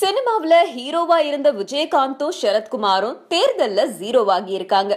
சினிமாவில் ஹீரோவா இருந்த விஜயகாந்தும் சரத்குமாரும் தேர்தலில் ஜீரோவாகி இருக்காங்க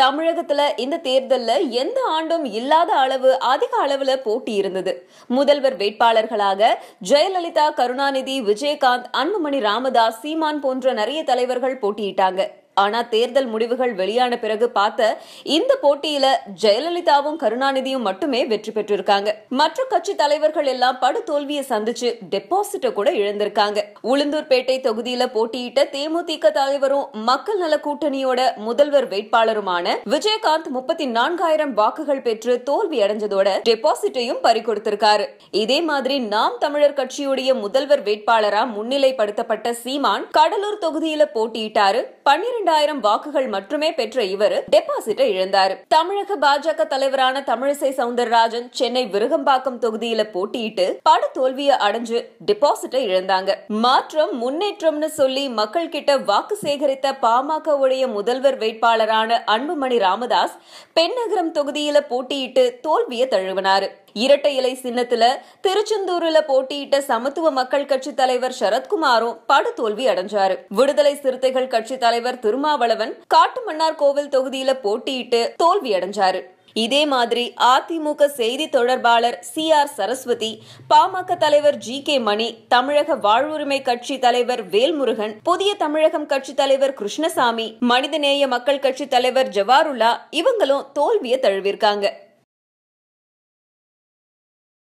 தமிழகத்துல இந்த தேர்தலில் எந்த ஆண்டும் இல்லாத அளவு அதிக அளவுல போட்டி இருந்தது முதல்வர் வேட்பாளர்களாக ஜெயலலிதா கருணாநிதி விஜயகாந்த் அன்புமணி ராமதாஸ் சீமான் போன்ற நிறைய தலைவர்கள் போட்டியிட்டாங்க ஆனா தேர்தல் முடிவுகள் வெளியான பிறகு பார்த்த இந்த போட்டியில ஜெயலலிதாவும் கருணாநிதியும் மட்டுமே வெற்றி பெற்றிருக்காங்க மற்ற கட்சி தலைவர்கள் எல்லாம் படு தோல்வியை சந்திச்சு டெபாசிட்ட கூட இழந்திருக்காங்க உளுந்தூர்பேட்டை தொகுதியில போட்டியிட்ட தேமுதிக தலைவரும் மக்கள் நல கூட்டணியோட முதல்வர் வேட்பாளருமான விஜயகாந்த் முப்பத்தி நான்காயிரம் வாக்குகள் பெற்று தோல்வி அடைஞ்சதோட டெபாசிட்டையும் பறிக்கொடுத்திருக்காரு இதே மாதிரி நாம் தமிழர் கட்சியுடைய முதல்வர் வேட்பாளரா முன்னிலைப்படுத்தப்பட்ட சீமான் கடலூர் தொகுதியில போட்டியிட்டாரு பன்னிரண்டு இரண்டாயிரம் வாக்குகள் மட்டுமே பெற்ற இவர் டெபாசிட்டை இழந்தார் தமிழக பாஜக தலைவரான தமிழிசை சவுந்தரராஜன் சென்னை விருகம்பாக்கம் தொகுதியில போட்டியிட்டு தோல்வியை அடைஞ்சு டெபாசிட்டை இழந்தாங்க மாற்றம் முன்னேற்றம்னு சொல்லி மக்கள் கிட்ட வாக்கு சேகரித்த பாமக உடைய முதல்வர் வேட்பாளரான அன்புமணி ராமதாஸ் பெண்ணகரம் தொகுதியில போட்டியிட்டு தோல்வியை தழுவினார் இரட்டை இலை சின்னத்துல திருச்செந்தூர்ல போட்டியிட்ட சமத்துவ மக்கள் கட்சி தலைவர் சரத்குமாரும் படுதோல்வி அடைஞ்சாரு விடுதலை சிறுத்தைகள் கட்சி தலைவர் திருமாவளவன் காட்டுமன்னார் கோவில் தொகுதியில போட்டியிட்டு தோல்வி அடைஞ்சாரு இதே மாதிரி அதிமுக செய்தி தொடர்பாளர் சி ஆர் சரஸ்வதி பாமக தலைவர் ஜி கே மணி தமிழக வாழ்வுரிமை கட்சி தலைவர் வேல்முருகன் புதிய தமிழகம் கட்சி தலைவர் கிருஷ்ணசாமி மனிதநேய மக்கள் கட்சி தலைவர் ஜவாருல்லா இவங்களும் தோல்வியை தழுவிருக்காங்க